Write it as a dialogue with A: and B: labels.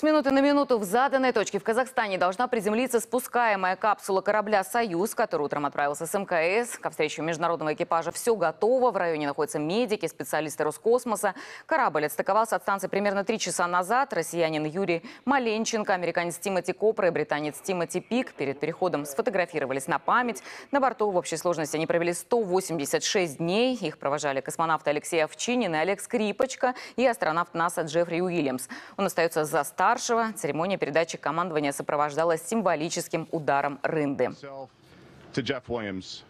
A: С минуты на минуту в заданной точке в Казахстане должна приземлиться спускаемая капсула корабля «Союз», который утром отправился с МКС. Ко встрече международного экипажа все готово. В районе находятся медики, специалисты Роскосмоса. Корабль отстыковался от станции примерно три часа назад. Россиянин Юрий Маленченко, американец Тимоти Копра и британец Тимоти Пик перед переходом сфотографировались на память. На борту в общей сложности они провели 186 дней. Их провожали космонавты Алексей Овчинин и Олег Скрипочка и астронавт НАСА Джеффри Уильямс. Он остается за старт Старшего церемония передачи командования сопровождалась символическим ударом рынды.
B: To Jeff Williams.